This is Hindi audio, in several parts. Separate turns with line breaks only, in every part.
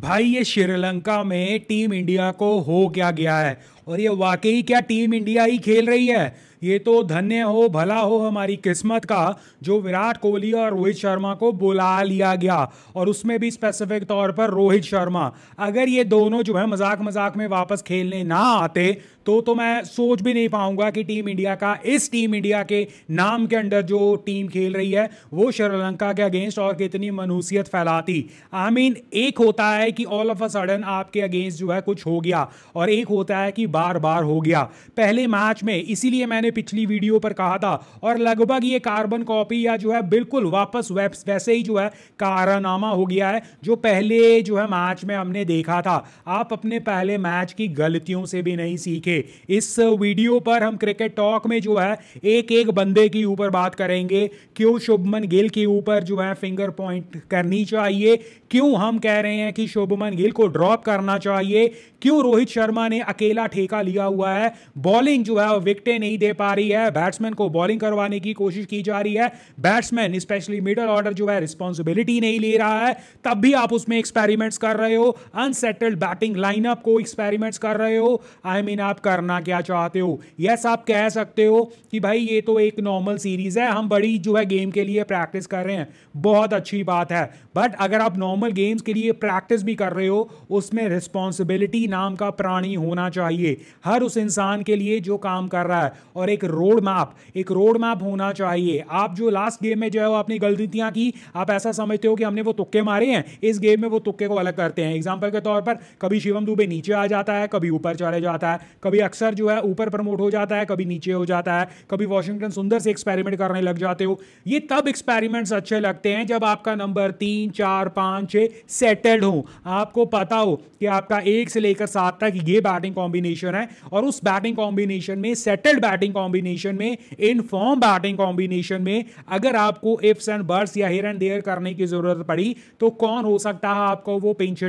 भाई ये श्रीलंका में टीम इंडिया को हो क्या गया है और ये वाकई क्या टीम इंडिया ही खेल रही है ये तो धन्य हो भला हो हमारी किस्मत का जो विराट कोहली और रोहित शर्मा को बुला लिया गया और उसमें भी स्पेसिफिक तौर पर रोहित शर्मा अगर ये दोनों जो है मजाक मजाक में वापस खेलने ना आते तो तो मैं सोच भी नहीं पाऊंगा कि टीम इंडिया का इस टीम इंडिया के नाम के अंडर जो टीम खेल रही है वो श्रीलंका के अगेंस्ट और कितनी मनूसियत फैलाती आई I मीन mean, एक होता है कि ऑल ऑफ अ सडन आपके अगेंस्ट जो है कुछ हो गया और एक होता है कि बार बार हो गया पहले मैच में इसीलिए मैंने पिछली वीडियो पर कहा था और लगभग ये कार्बन कॉपी या जो है बिल्कुल वापस वैसे ही जो है कारनामा हो गया है जो पहले जो है मैच में हमने देखा था आप अपने पहले मैच की गलतियों से भी नहीं सीखे इस वीडियो पर हम क्रिकेट टॉक में जो है एक एक बंदे के ऊपर बात करेंगे क्यों शुभमन गिल के ऊपर जो है फिंगर पॉइंट करनी चाहिए क्यों हम कह रहे हैं कि शुभमन गिल को ड्रॉप करना चाहिए क्यों रोहित शर्मा ने अकेला ठेका लिया हुआ है बॉलिंग जो है वो विकटें नहीं दे पा रही है बैट्समैन को बॉलिंग करवाने की कोशिश की जा रही है बैट्समैन स्पेशली मिडल ऑर्डर जो है रिस्पॉन्सिबिलिटी नहीं ले रहा है तब भी आप उसमें एक्सपेरिमेंट्स कर रहे हो अनसेटल्ड बैटिंग लाइनअप को एक्सपेरिमेंट्स कर रहे हो आई I मीन mean, आप करना क्या चाहते हो यस yes, आप कह सकते हो कि भाई ये तो एक नॉर्मल सीरीज है हम बड़ी जो है गेम के लिए प्रैक्टिस कर रहे हैं बहुत अच्छी बात है बट अगर आप नॉर्मल गेम्स के लिए प्रैक्टिस भी कर रहे हो उसमें रिस्पॉन्सिबिलिटी नाम का प्राणी होना चाहिए हर उस इंसान के लिए जो काम कर रहा है और एक रोड मैप एक रोड मैप होना चाहिए आप जो लास्ट गेम में जो है वो अपनी गलतियां की आप ऐसा समझते हो कि हमने वो तुक्के मारे हैं इस गेम में वो तुक्के को अलग करते हैं एग्जाम्पल के तौर पर कभी शिवम दुबे नीचे आ जाता है कभी ऊपर चले जाता है कभी अक्सर जो है ऊपर प्रमोट हो जाता है कभी नीचे हो जाता है कभी वॉशिंगटन सुंदर से एक्सपेरिमेंट करने लग जाते हो ये तब एक्सपेरिमेंट्स अच्छे लगते हैं जब आपका नंबर तीन चार पाँच छः सेटल्ड हो आपको पता हो कि आपका एक से लेकर सात तक ये बैटिंग कॉम्बिनेशन कॉम्बिनेशन है और उस बैटिंग कॉम्बिनेशन में सेटल्ड बैटिंग कॉम्बिनेशन में इन फॉर्म बैटिंग कॉम्बिनेशन में अगर आपको इफ्स एंड बर्ड्स या हिर एंड देयर करने की जरूरत पड़ी तो कौन हो सकता है आपका वो पिंच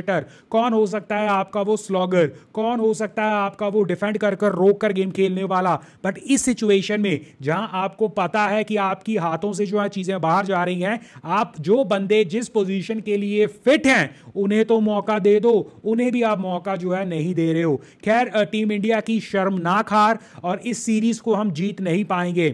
कौन हो सकता है आपका वो स्लॉगर कौन हो सकता है आपका वो डिफेंड कर कर रोक कर गेम खेलने वाला बट इस सिचुएशन में जहां आपको पता है कि आपकी हाथों से जो है चीजें बाहर जा रही हैं आप जो बंदे जिस पोजीशन के लिए फिट हैं उन्हें तो मौका दे दो उन्हें भी आप मौका जो है नहीं दे रहे हो खैर टीम टीम इंडिया की शर्मनाक हार और इस सीरीज को हम जीत नहीं पाएंगे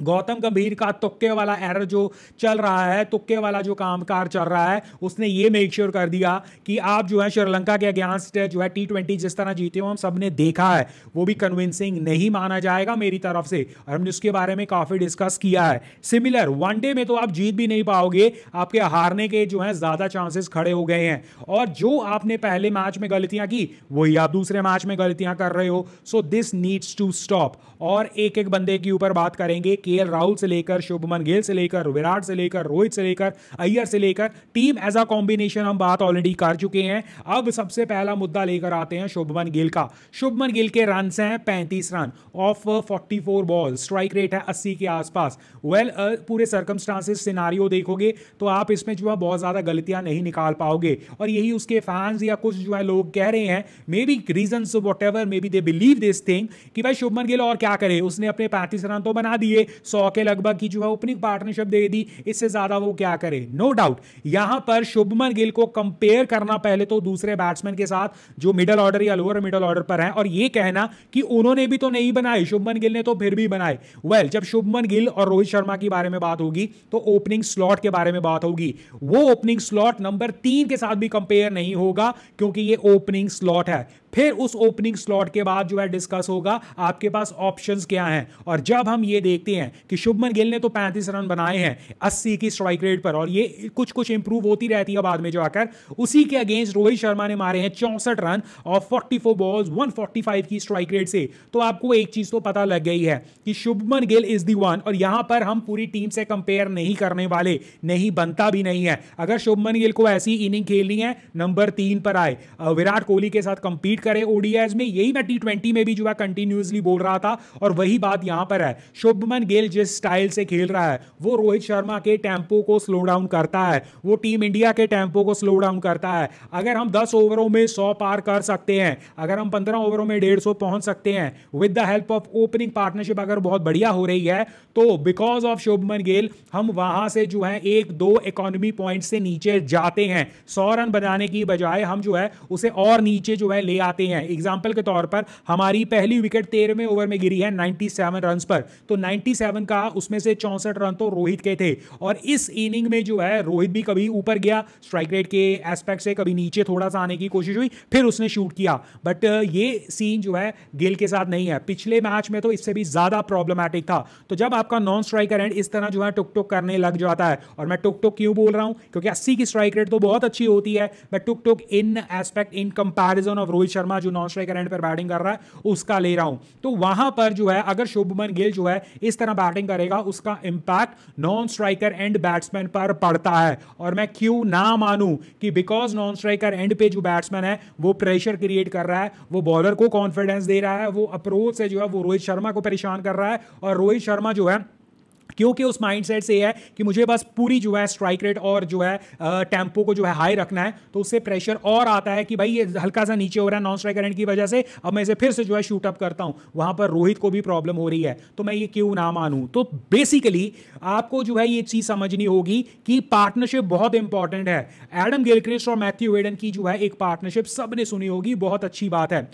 गौतम गंभीर का तुक्के वाला एरर जो चल रहा है तुक्के वाला जो कामकार चल रहा है उसने ये मेक श्योर sure कर दिया कि आप जो है श्रीलंका के अगेंस्ट जो है टी ट्वेंटी जिस तरह जीते हो हम सब ने देखा है वो भी कन्विंसिंग नहीं माना जाएगा मेरी तरफ से और हमने उसके बारे में काफ़ी डिस्कस किया है सिमिलर वनडे में तो आप जीत भी नहीं पाओगे आपके हारने के जो है ज़्यादा चांसेस खड़े हो गए हैं और जो आपने पहले मैच में गलतियाँ की वही आप दूसरे मैच में गलतियाँ कर रहे हो so this needs to stop और एक एक बंदे के ऊपर बात करेंगे के राहुल से लेकर शुभमन गिल से लेकर विराट से लेकर रोहित से लेकर अय्यर से लेकर टीम एज अ कॉम्बिनेशन हम बात ऑलरेडी कर चुके हैं अब सबसे पहला मुद्दा लेकर आते हैं शुभमन गिल का शुभमन गिल के रन हैं पैंतीस run off forty ball strike rate है अस्सी के आसपास वेल well, uh, पूरे सर्कमस्टांसिस सिनारियो देखोगे तो आप इसमें जो है बहुत ज़्यादा गलतियां नहीं निकाल पाओगे और यही उसके फैंस या कुछ जो है लोग कह रहे हैं maybe reason whatever maybe they believe this thing कि भाई शुभमन गिल और क्या करे उसने अपने पैंतीस रन तो बना दिए सौ के लगभग की जो है ओपनिंग पार्टनरशिप दे दी इससे ज्यादा वो क्या करे नो डाउट यहां पर शुभमन गिल को कंपेयर करना पहले तो दूसरे बैट्समैन के साथ जो मिडल ऑर्डर या लोअर मिडल ऑर्डर पर है और ये कहना कि उन्होंने भी तो नहीं बनाए शुभमन गिल ने तो फिर भी बनाए वेल well, जब शुभमन गिल और रोहित शर्मा के बारे में बात होगी तो ओपनिंग स्लॉट के बारे में बात होगी वो ओपनिंग स्लॉट नंबर तीन के साथ भी कंपेयर नहीं होगा क्योंकि ये ओपनिंग स्लॉट है फिर उस ओपनिंग स्लॉट के बाद जो है डिस्कस होगा आपके पास ऑप्शन क्या हैं और जब हम ये देखते हैं कि शुभमन गिल ने तो पैंतीस रन बनाए हैं अस्सी की स्ट्राइक रेट पर और ये कुछ कुछ इंप्रूव होती रहती है बाद में जाकर उसी के अगेंस्ट रोहित शर्मा ने मारे हैं चौंसठ रन और फोर बॉल्स फाइव की स्ट्राइक रेट से तो आपको एक चीज तो पता लग गई है कि Shubman Gill is the one और यहां पर हम पूरी टीम से कंपेयर नहीं करने वाले नहीं बनता भी नहीं है अगर शुभमन गिल को ऐसी इनिंग खेलनी है नंबर तीन पर आए विराट कोहली के साथ कंपीट करें ओडीआईज में यही मैं टी में भी जो है कंटिन्यूसली बोल रहा था और वही बात यहां पर है शुभमन गेल जिस स्टाइल से खेल रहा है वो रोहित शर्मा के टेम्पो को स्लो डाउन करता है वो टीम इंडिया के टेम्पो को स्लो डाउन करता है अगर हम दस ओवरों में सौ पार कर सकते हैं अगर हम पंद्रह ओवरों में डेढ़ सौ पहुंच सकते हैं with the help of opening partnership अगर बहुत बढ़िया हो रही है तो बिकॉज ऑफ शुभमन गेल हम वहां से जो है एक दो इकोनॉमी पॉइंट से नीचे जाते हैं सौ रन बनाने की बजाय हम जो है उसे और नीचे जो है ले आते जाते हैं एग्जाम्पल के तौर पर हमारी पहली विकेट तेरहवें ओवर में गिरी है 97 रन पर तो 97 का उसमें से चौंसठ रन तो रोहित के थे और इस इनिंग में जो है रोहित भी कभी ऊपर गया स्ट्राइक रेट के एस्पेक्ट से कभी नीचे थोड़ा सा आने की कोशिश हुई फिर उसने शूट किया बट ये सीन जो है गिल के साथ नहीं है पिछले मैच में तो इससे भी ज़्यादा प्रॉब्लमैटिक था तो जब आपका नॉन स्ट्राइकर एंड इस तरह जो है टुक टुक करने लग जाता है और मैं टुक टुक क्यों बोल रहा हूं क्योंकि अस्सी की स्ट्राइक रेट तो बहुत अच्छी होती है मैं टुक टुक in aspect in comparison of Rohit Sharma जो नॉन स्ट्राइकर एंड पर बैटिंग कर रहा है उसका ले रहा हूं तो वहां पर जो है अगर शुभमन गिल जो है इस तरह बैटिंग करेगा उसका impact non striker end batsman पर पड़ता है और मैं क्यों ना मानूं कि बिकॉज नॉन स्ट्राइकर एंड पे जो बैट्समैन है वो प्रेशर क्रिएट कर रहा है वो बॉलर को कॉन्फिडेंस दे रहा है वो अप्रोच से जो है वो रोहित शर्मा को परेशान कर रहा है और रोहित शर्मा जो है क्योंकि उस माइंडसेट से यह है कि मुझे बस पूरी जो है स्ट्राइक रेट और जो है टेम्पो को जो है हाई रखना है तो उससे प्रेशर और आता है कि भाई ये हल्का सा नीचे हो रहा है नॉन स्ट्राइक रेट की वजह से अब मैं इसे फिर से जो है शूटअप करता हूं वहां पर रोहित को भी प्रॉब्लम हो रही है तो मैं ये क्यों ना मानूं तो बेसिकली आपको जो है ये चीज़ समझनी होगी कि पार्टनरशिप बहुत इंपॉर्टेंट है एडम गिलक्रिस्ट और मैथ्यू वेडन की जो है एक पार्टनरशिप सबने सुनी होगी बहुत अच्छी बात है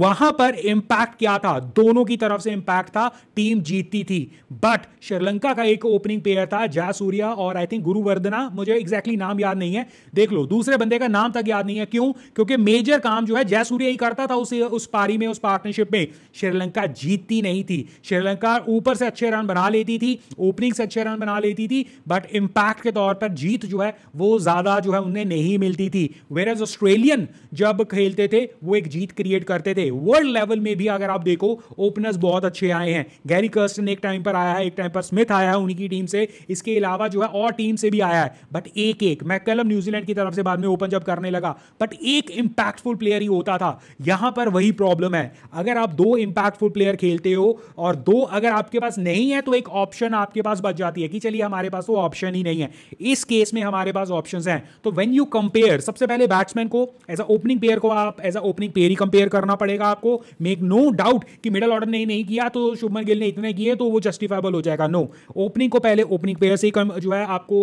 वहां पर इंपैक्ट क्या था दोनों की तरफ से इंपैक्ट था टीम जीतती थी बट श्रीलंका का एक ओपनिंग प्लेयर था जयसूर्या और आई थिंक गुरुवर्धना मुझे एग्जैक्टली exactly नाम याद नहीं है देख लो दूसरे बंदे का नाम तक याद नहीं है क्यों क्योंकि मेजर काम जो है जयसूर्या ही करता था उस उस पारी में उस पार्टनरशिप में श्रीलंका जीतती नहीं थी श्रीलंका ऊपर से अच्छे रन बना लेती थी ओपनिंग से अच्छे रन बना लेती थी बट इंपैक्ट के तौर पर जीत जो है वो ज़्यादा जो है उन्हें नहीं मिलती थी वेर ऑस्ट्रेलियन जब खेलते थे वो एक जीत क्रिएट करते थे थे वर्ल्ड लेवल में भी अगर आप देखो ओपनर्स बहुत अच्छे आए हैं गैरी कर्स्टन एक टाइम पर आया है एक टाइम पर स्मिथ आया है उनकी टीम से इसके अलावा जो है और टीम से भी आया है बट एक एक मैकलम न्यूजीलैंड की तरफ से बाद में ओपन जब करने लगा बट एक इंपैक्टफुल प्लेयर ही होता था यहां पर वही प्रॉब्लम है अगर आप दो इंपैक्टफुल प्लेयर खेलते हो और दो अगर आपके पास नहीं है तो एक ऑप्शन आपके पास बच जाती है कि चलिए हमारे पास वो तो ऑप्शन ही नहीं है इस केस में हमारे पास ऑप्शन हैं तो वेन यू कंपेयर सबसे पहले बैट्समैन को एज अ ओपनिंग प्लेयर को आप एज अ ओपनिंग प्लेयर ही कंपेयर करना पड़ेगा पड़ेगा आपको मेक नो डाउट कि मिडल ऑर्डर ने नहीं किया तो शुभमन गिल ने इतने किए तो वो जस्टिफाइबल हो जाएगा नो ओपनिंग को पहले ओपनिंग प्लेयर से ही जो है आपको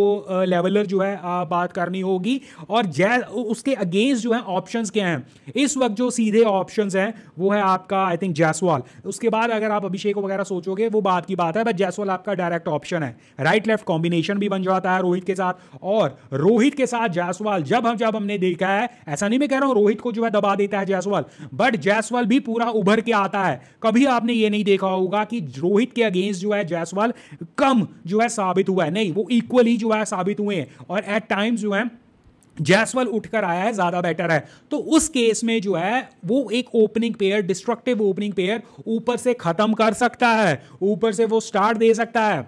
लेवलर जो है बात करनी होगी और जै उसके अगेंस्ट जो है ऑप्शन क्या हैं इस वक्त जो सीधे ऑप्शन हैं वो है आपका आई थिंक जैसवाल उसके बाद अगर आप अभिषेक वगैरह सोचोगे वो बात की बात है बट जैसवाल आपका डायरेक्ट ऑप्शन है राइट लेफ्ट कॉम्बिनेशन भी बन जाता है रोहित के साथ और रोहित के साथ जायसवाल जब हम जब हमने देखा है ऐसा नहीं मैं कह रहा हूं रोहित को जो है दबा देता है जायसवाल बट जय जायसवाल भी पूरा उभर के आता है कभी आपने ये नहीं देखा होगा कि रोहित के अगेंस्ट जो है जायसवाल कम जो है साबित हुआ है नहीं वो इक्वली जो है साबित हुए हैं और एट टाइम्स जो है जैसवल उठकर आया है ज़्यादा बेटर है तो उस केस में जो है वो एक opening pair destructive opening pair ऊपर से ख़त्म कर सकता है ऊपर से वो स्टार्ट दे सकता है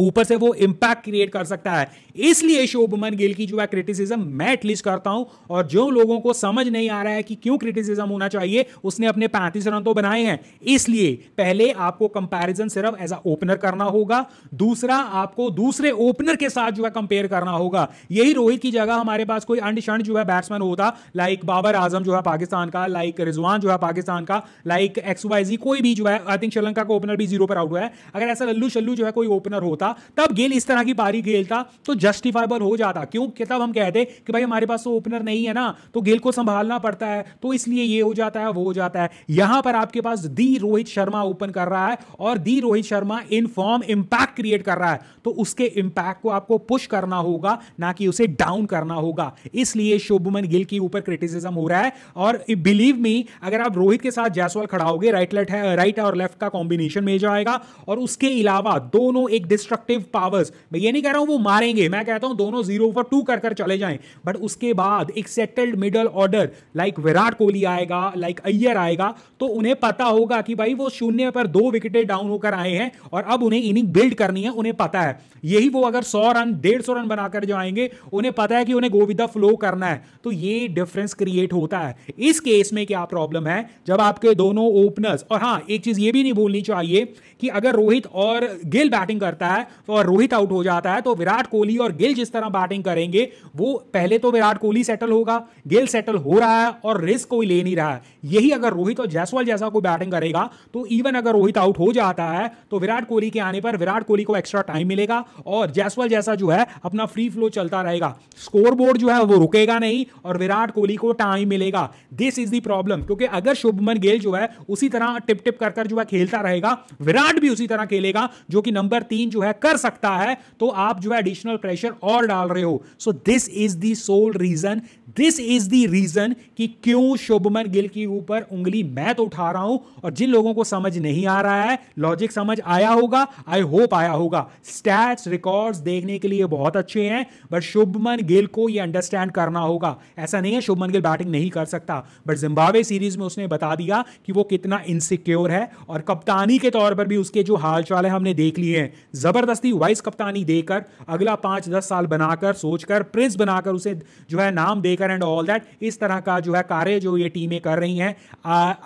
ऊपर से वो इंपैक्ट क्रिएट कर सकता है इसलिए शोभमन गिल की जो है क्रिटिसिज्म मैं एटलीस्ट करता हूं और जो लोगों को समझ नहीं आ रहा है कि क्यों क्रिटिसिज्म होना चाहिए उसने अपने पैंतीस रन तो बनाए हैं इसलिए पहले आपको कंपैरिजन सिर्फ एज अ ओपनर करना होगा दूसरा आपको दूसरे ओपनर के साथ जो है कंपेयर करना होगा यही रोहित की जगह हमारे पास कोई अंडशंड जो है बैट्समैन होता लाइक बाबर आजम जो है पाकिस्तान का लाइक रिजवान जो है पाकिस्तान का लाइक एक्सवाइजी कोई भी जो है आई थिंक श्रीलंका का ओपनर भी जीरो पर आउट हुआ है अगर ऐसा लल्लू शल्लू जो है कोई ओपनर होता था तब गेल इस तरह की पारी खेलता तो जस्टिफाइबल हो जाता क्यों तब हम कहते कि भाई हमारे पास तो ओपनर नहीं है ना तो गेल को संभालना पड़ता है तो इसलिए ये हो जाता है वो हो जाता है यहां पर आपके पास दी रोहित शर्मा ओपन कर रहा है और the Rohit Sharma in form impact create कर रहा है तो उसके इंपैक्ट को आपको पुश करना होगा ना कि उसे डाउन करना होगा इसलिए शुभमन गिल के ऊपर क्रिटिसिज्म हो रहा है और बिलीव मी अगर आप रोहित के साथ जायसवाल खड़ा होगे राइट लेफ्ट है राइट और लेफ्ट का कॉम्बिनेशन में जाएगा और उसके अलावा दोनों एक डिस्ट्रक्ट डिस्ट्रक्टिव पावर्स मैं ये नहीं कह रहा हूं वो मारेंगे मैं कहता हूं दोनों जीरो पर टू कर कर चले जाएं बट उसके बाद एक settled middle order like Virat Kohli आएगा लाइक अय्यर आएगा तो उन्हें पता होगा कि भाई वो शून्य पर दो विकेटें डाउन होकर आए हैं और अब उन्हें इनिंग बिल्ड करनी है उन्हें पता है यही वो अगर सौ रन डेढ़ सौ रन बनाकर जो आएंगे उन्हें पता है कि उन्हें गोविदा फ्लो करना है तो ये डिफरेंस क्रिएट होता है इस केस में क्या प्रॉब्लम है जब आपके दोनों ओपनर्स और हाँ एक चीज ये भी नहीं भूलनी चाहिए कि अगर रोहित और गिल बैटिंग करता है है और रोहित आउट हो जाता है तो विराट कोहली और गिल जिस तरह बैटिंग करेंगे वो पहले तो विराट कोहली सेटल होगा गिल सेटल हो रहा है और रिस्क कोई ले नहीं रहा है यही अगर रोहित और जायसवाल जैसा कोई बैटिंग करेगा तो इवन अगर रोहित आउट हो जाता है तो विराट कोहली के आने पर विराट कोहली को एक्स्ट्रा टाइम मिलेगा और जायसवाल जैसा जो है अपना फ्री फ्लो चलता रहेगा स्कोरबोर्ड जो है वो रुकेगा नहीं और विराट कोहली को टाइम मिलेगा दिस इज दी प्रॉब्लम क्योंकि अगर शुभमन गिल जो है उसी तरह टिप टिप कर जो है खेलता रहेगा विराट भी उसी तरह खेलेगा जो कि नंबर तीन जो है है कर सकता है तो आप जो है एडिशनल प्रेशर और डाल रहे हो so this is the sole reason this is the reason कि क्यों शुभमन गिल के ऊपर उंगली मैं तो उठा रहा हूं और जिन लोगों को समझ नहीं आ रहा है लॉजिक समझ आया होगा आई होप आया होगा स्टैट्स रिकॉर्ड्स देखने के लिए बहुत अच्छे हैं बट शुभमन गिल को यह अंडरस्टैंड करना होगा ऐसा नहीं है शुभमन गिल बैटिंग नहीं कर सकता बट जिम्बावे सीरीज में उसने बता दिया कि वो कितना इनसिक्योर है और कप्तानी के तौर पर भी उसके जो हाल चाल है हमने देख लिए हैं जबर जबरदस्ती वाइस कप्तानी देकर अगला पांच दस साल बनाकर सोचकर प्रिंस बनाकर उसे जो है नाम देकर एंड ऑल दैट इस तरह का जो है कार्य जो ये टीमें कर रही हैं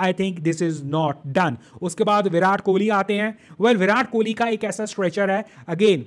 I think this is not done उसके बाद विराट कोहली आते हैं वेल well, विराट कोहली का एक ऐसा स्ट्रेचर है अगेन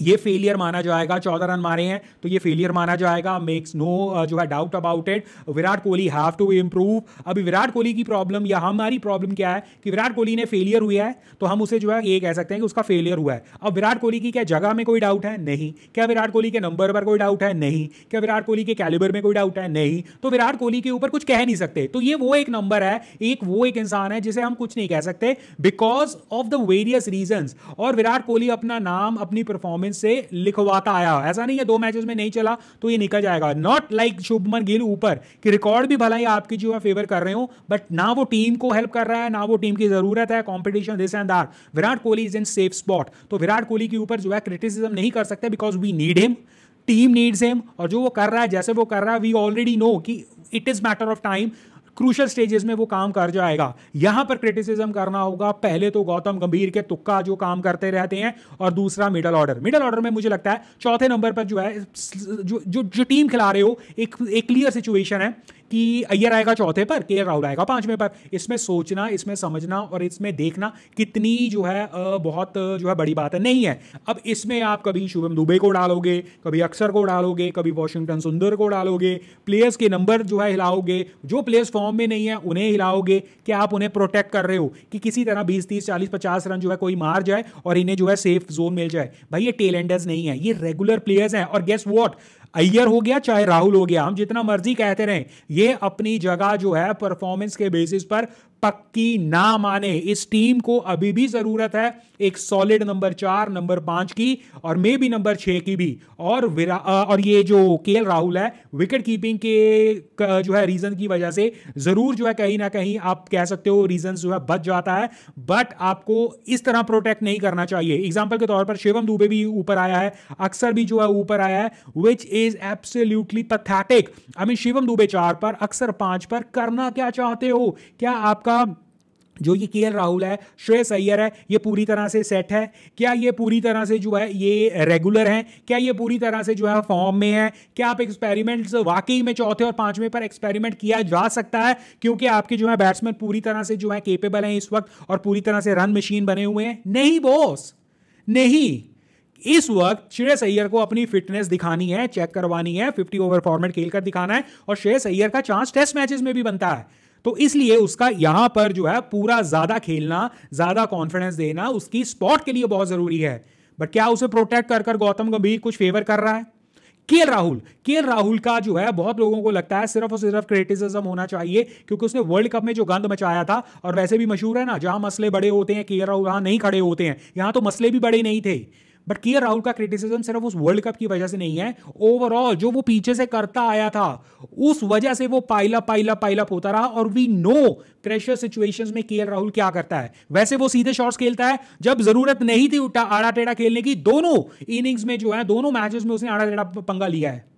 ये फेलियर माना जाएगा चौदह रन मारे हैं तो ये फेलियर माना जाएगा मेक्स नो uh, जो है doubt about it Virat Kohli have to improve अभी विराट कोहली की प्रॉब्लम या हमारी प्रॉब्लम क्या है कि विराट कोहली ने फेलियर हुआ है तो हम उसे जो है ये कह सकते हैं कि उसका फेलियर हुआ है अब विराट कोहली की क्या जगह में कोई डाउट है नहीं क्या विराट कोहली के नंबर पर कोई डाउट है नहीं क्या विराट कोहली के कैलिबर में कोई डाउट है नहीं तो विराट कोहली के ऊपर कुछ कह नहीं सकते तो ये वो एक नंबर है एक वो एक इंसान है जिसे हम कुछ नहीं कह सकते because of the various reason और विराट कोहली अपना नाम अपनी परफॉर्मेंस परफॉर्मेंस से लिखवाता आया ऐसा नहीं है दो मैचेस में नहीं चला तो ये निकल जाएगा नॉट लाइक शुभमन गिल ऊपर कि रिकॉर्ड भी भला ही आपकी जो है फेवर कर रहे हो बट ना वो टीम को हेल्प कर रहा है ना वो टीम की जरूरत है competition this and that Virat Kohli is in safe spot तो विराट कोहली के ऊपर जो है क्रिटिसिज्म नहीं कर सकते because we need him team needs him और जो वो कर रहा है जैसे वो कर रहा है वी ऑलरेडी नो कि it is matter of time crucial stages में वो काम कर जाएगा यहां पर क्रिटिसिज्म करना होगा पहले तो गौतम गंभीर के तुक्का जो काम करते रहते हैं और दूसरा मिडल ऑर्डर मिडल ऑर्डर में मुझे लगता है चौथे नंबर पर जो है जो जो, जो टीम खिला रहे हो एक एक क्लियर सिचुएशन है कि अय्यर आएगा चौथे पर के राहुल आएगा पांचवें पर इसमें सोचना इसमें समझना और इसमें देखना कितनी जो है बहुत जो है बड़ी बात है नहीं है अब इसमें आप कभी शुभम दुबे को डालोगे कभी अक्सर को डालोगे कभी वॉशिंगटन सुंदर को डालोगे प्लेयर्स के नंबर जो है हिलाओगे जो प्लेयर्स फॉर्म में नहीं है उन्हें हिलाओगे कि आप उन्हें प्रोटेक्ट कर रहे हो कि किसी तरह बीस तीस चालीस पचास रन जो है कोई मार जाए और इन्हें जो है सेफ जोन मिल जाए भाई ये टेलेंडर्स नहीं है ये रेगुलर प्लेयर्स हैं और गेस वॉट अय्यर हो गया चाहे राहुल हो गया हम जितना मर्जी कहते रहे ये अपनी जगह जो है परफॉर्मेंस के बेसिस पर पक्की ना माने इस टीम को अभी भी जरूरत है एक सॉलिड नंबर चार नंबर पांच की और मे भी नंबर छह की भी और और ये जो के राहुल है विकेट कीपिंग के जो है रीजन की वजह से जरूर जो है कहीं ना कहीं आप कह सकते हो रीजन जो है बच जाता है बट आपको इस तरह प्रोटेक्ट नहीं करना चाहिए एग्जाम्पल के तौर पर शिवम दुबे भी ऊपर आया है अक्सर भी जो है ऊपर आया है which is absolutely pathetic I mean Shivam Dube चार पर अक्सर पांच पर करना क्या चाहते हो क्या आपका आपका जो ये के राहुल है श्रेयस अय्यर है ये पूरी तरह से सेट है क्या ये पूरी तरह से जो है ये रेगुलर हैं क्या ये पूरी तरह से जो है फॉर्म में है क्या आप एक्सपेरिमेंट्स वाकई में चौथे और पांचवें पर एक्सपेरिमेंट किया जा सकता है क्योंकि आपके जो है बैट्समैन पूरी तरह से जो है केपेबल हैं इस वक्त और पूरी तरह से रन मशीन बने हुए हैं नहीं बोस नहीं इस वक्त श्रेयस अय्यर को अपनी फिटनेस दिखानी है चेक करवानी है 50 ओवर फॉर्मेट खेलकर दिखाना है और श्रेयस अय्यर का चांस टेस्ट मैचेस में भी बनता है तो इसलिए उसका यहां पर जो है पूरा ज्यादा खेलना ज्यादा कॉन्फिडेंस देना उसकी स्पॉट के लिए बहुत जरूरी है बट क्या उसे प्रोटेक्ट कर कर गौतम गंभीर कुछ फेवर कर रहा है के राहुल के राहुल का जो है बहुत लोगों को लगता है सिर्फ और सिर्फ क्रिटिसिज्म होना चाहिए क्योंकि उसने वर्ल्ड कप में जो गंद मचाया था और वैसे भी मशहूर है ना जहां मसले बड़े होते हैं के राहुल वहां नहीं खड़े होते हैं यहां तो मसले भी बड़े नहीं थे बट किया राहुल का क्रिटिसिज्म सिर्फ उस वर्ल्ड कप की वजह से नहीं है ओवरऑल जो वो पीछे से करता आया था उस वजह से वो पाइला पाइला पाइला होता रहा और वी नो प्रेशर सिचुएशन में के राहुल क्या करता है वैसे वो सीधे शॉट्स खेलता है जब जरूरत नहीं थी उठा आड़ा टेढ़ा खेलने की दोनों इनिंग्स में जो है दोनों मैचेस में उसने आड़ा टेढ़ा पंगा लिया है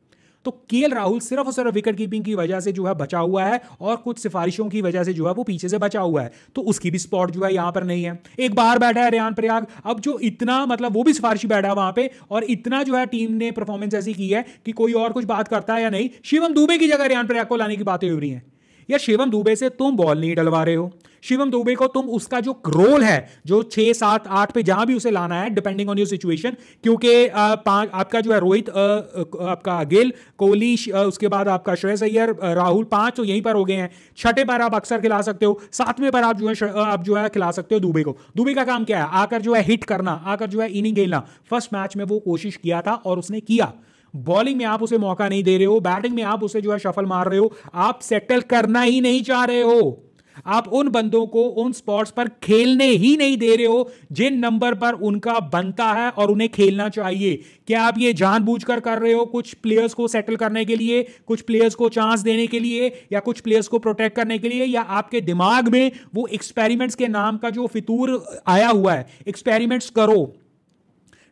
तो के राहुल सिर्फ और सिर्फ विकेट कीपिंग की वजह से जो है बचा हुआ है और कुछ सिफारिशों की वजह से जो है वो पीछे से बचा हुआ है तो उसकी भी स्पॉट जो है यहां पर नहीं है एक बाहर बैठा है रेहान प्रयाग अब जो इतना मतलब वो भी सिफारिशी बैठा है वहां पर और इतना जो है टीम ने परफॉर्मेंस ऐसी की है कि कोई और कुछ बात करता है या नहीं शिवम दुबे की जगह रेहान प्रयाग को लाने की बातें हो रही हैं यार शिवम दुबे से तुम बॉल नहीं डलवा रहे हो शिवम दुबे को तुम उसका जो रोल है जो छः सात आठ पे जहां भी उसे लाना है डिपेंडिंग ऑन योर सिचुएशन क्योंकि पांच आपका जो है रोहित आपका गिल कोहली उसके बाद आपका श्रेयस अय्यर राहुल पांच तो यहीं पर हो गए हैं छठे पर आप अक्सर खिला सकते हो सातवें पर आप जो है आप जो है खिला सकते हो दुबे को दुबे का काम क्या है आकर जो है हिट करना आकर जो है इनिंग खेलना फर्स्ट मैच में वो कोशिश किया था और उसने किया बॉलिंग में आप उसे मौका नहीं दे रहे हो बैटिंग में आप उसे जो है शफल मार रहे हो आप सेटल करना ही नहीं चाह रहे हो आप उन बंदों को उन स्पॉट्स पर खेलने ही नहीं दे रहे हो जिन नंबर पर उनका बनता है और उन्हें खेलना चाहिए क्या आप ये जानबूझकर कर रहे हो कुछ प्लेयर्स को सेटल करने के लिए कुछ प्लेयर्स को चांस देने के लिए या कुछ प्लेयर्स को प्रोटेक्ट करने के लिए या आपके दिमाग में वो एक्सपेरिमेंट्स के नाम का जो फितूर आया हुआ है एक्सपेरिमेंट्स करो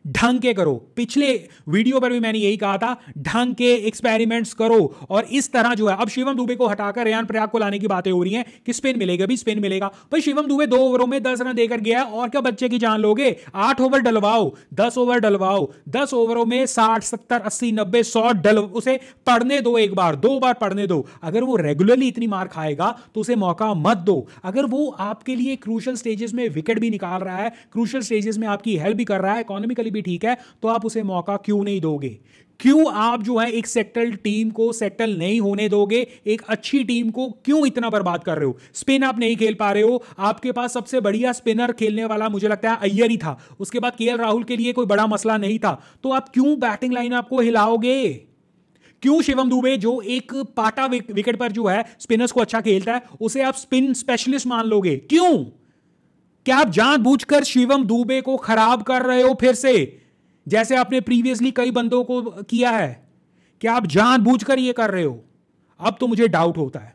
ढंग के करो पिछले वीडियो पर भी मैंने यही कहा था ढंग के एक्सपेरिमेंट्स करो और इस तरह जो है अब शिवम दुबे को हटाकर रेयान प्रयाग को लाने की बातें हो रही हैं कि स्पिन मिलेगा भी स्पिन मिलेगा पर शिवम दुबे दो ओवरों में दस रन देकर गया और क्या बच्चे की जान लोगे आठ ओवर डलवाओ दस ओवर डलवाओ दस ओवरों में साठ सत्तर अस्सी नब्बे सौ डल उसे पढ़ने दो एक बार दो बार पढ़ने दो अगर वो रेगुलरली इतनी मार खाएगा तो उसे मौका मत दो अगर वो आपके लिए क्रूशल स्टेजेस में विकेट भी निकाल रहा है क्रूशल स्टेजेस में आपकी हेल्प भी कर रहा है इकोनॉमिकली भी ठीक है तो आप उसे मौका क्यों नहीं दोगे क्यों आप जो है एक सेटल टीम को सेटल नहीं होने दोगे एक अच्छी टीम को क्यों इतना बर्बाद कर रहे हो स्पिन आप नहीं खेल पा रहे हो आपके पास सबसे बढ़िया स्पिनर खेलने वाला मुझे लगता है अय्यर ही था उसके बाद के राहुल के लिए कोई बड़ा मसला नहीं था तो आप क्यों बैटिंग लाइन आपको हिलाओगे क्यों शिवम दुबे जो एक पाटा विकेट पर जो है स्पिनर्स को अच्छा खेलता है उसे आप स्पिन स्पेशलिस्ट मान लोगे क्यों क्या आप जानबूझकर शिवम दुबे को खराब कर रहे हो फिर से जैसे आपने प्रीवियसली कई बंदों को किया है क्या आप जानबूझकर ये कर रहे हो अब तो मुझे डाउट होता है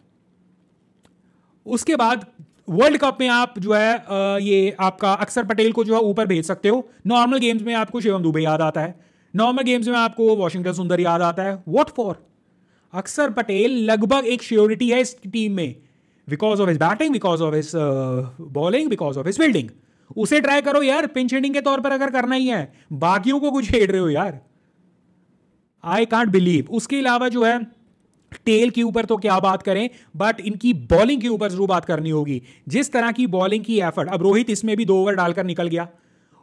उसके बाद वर्ल्ड कप में आप जो है ये आपका अक्सर पटेल को जो है ऊपर भेज सकते हो नॉर्मल गेम्स में आपको शिवम दुबे याद आता है नॉर्मल गेम्स में आपको वॉशिंगटन सुंदर याद आता है वॉट फॉर अक्सर पटेल लगभग एक श्योरिटी है इस टीम में because of is batting because of is bowling because of is fielding उसे ट्राई करो यार पिंच हिटिंग के तौर पर अगर करना ही है बाकियों को कुछ हेड रहे हो यार आई कांट बिलीव उसके अलावा जो है टेल के ऊपर तो क्या बात करें बट इनकी बॉलिंग के ऊपर जरूर बात करनी होगी जिस तरह की बॉलिंग की एफर्ट अब रोहित इसमें भी दो ओवर डालकर निकल गया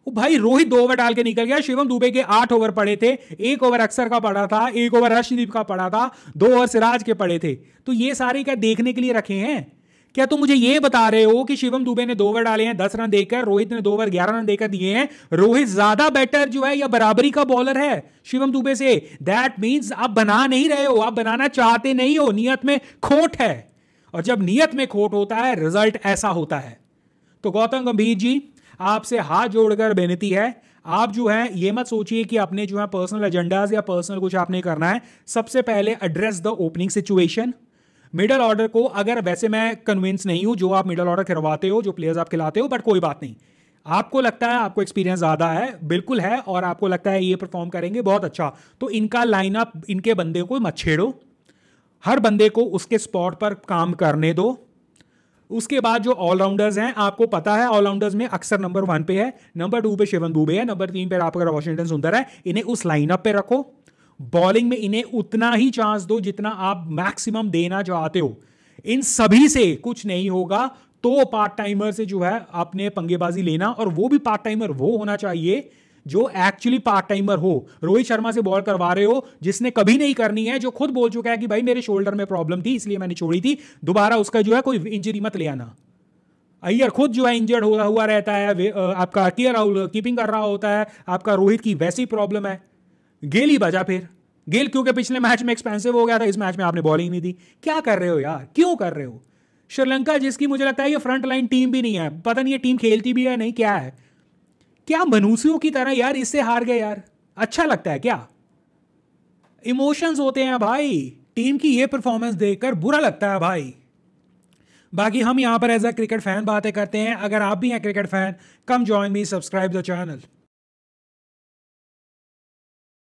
ओ भाई रोहित दो ओवर डाल के निकल गया शिवम दुबे के आठ ओवर पड़े थे एक ओवर अक्सर का पड़ा था एक ओवर अर्शदीप का पड़ा था दो ओवर सिराज के पड़े थे तो ये सारे क्या देखने के लिए रखे हैं क्या तुम मुझे यह बता रहे हो कि शिवम दुबे ने दो ओवर डाले हैं दस रन देकर रोहित ने दो ओवर ग्यारह रन देकर दिए हैं रोहित ज्यादा बेटर जो है या बराबरी का बॉलर है Shivam Dubey say that means आप बना नहीं रहे हो आप बनाना चाहते नहीं हो नियत में खोट है और जब नियत में खोट होता है रिजल्ट ऐसा होता है तो गौतम गंभीर जी आपसे हाथ जोड़कर बेनती है आप जो है ये मत सोचिए कि अपने जो है पर्सनल एजेंडाज या पर्सनल कुछ आपने करना है सबसे पहले address the opening situation middle order को अगर वैसे मैं कन्विंस नहीं हूँ जो आप मिडल ऑर्डर करवाते हो जो प्लेयर्स आप खिलाते हो बट कोई बात नहीं आपको लगता है आपको एक्सपीरियंस ज़्यादा है बिल्कुल है और आपको लगता है ये परफॉर्म करेंगे बहुत अच्छा तो इनका लाइनअप इनके बंदे को मत छेड़ो हर बंदे को उसके स्पॉट पर काम करने दो उसके बाद जो ऑलराउंडर्स हैं आपको पता है ऑलराउंडर्स में अक्सर नंबर वन पे है नंबर टू पे शिवन दुबे है नंबर तीन पे आपका वॉशिंगटन सुंदर है इन्हें उस लाइनअप पे रखो बॉलिंग में इन्हें उतना ही चांस दो जितना आप मैक्सिमम देना चाहते हो इन सभी से कुछ नहीं होगा तो पार्ट टाइमर से जो है आपने पंगेबाजी लेना और वो भी पार्ट टाइमर वो होना चाहिए जो एक्चुअली पार्ट टाइमर हो रोहित शर्मा से बॉल करवा रहे हो जिसने कभी नहीं करनी है जो खुद बोल चुका है कि भाई मेरे शोल्डर में प्रॉब्लम थी इसलिए मैंने छोड़ी थी दोबारा उसका जो है कोई इंजरी मत ले आना अयर खुद जो है इंजर्ड हुआ हुआ रहता है आपका के राहुल कीपिंग कर रहा होता है आपका रोहित की वैसी प्रॉब्लम है गेल ही बजा फिर गेल क्योंकि पिछले मैच में एक्सपेंसिव हो गया था इस मैच में आपने बॉलिंग नहीं दी क्या कर रहे हो यार क्यों कर रहे हो श्रीलंका जिसकी मुझे लगता है ये फ्रंट लाइन टीम भी नहीं है पता नहीं ये टीम खेलती भी है नहीं क्या है क्या मनुष्यों की तरह यार इससे हार गए यार अच्छा लगता है क्या इमोशंस होते हैं भाई टीम की ये परफॉर्मेंस देखकर बुरा लगता है भाई बाकी हम यहाँ पर एज अ क्रिकेट फैन बातें करते हैं अगर आप भी हैं cricket fan come join me subscribe the channel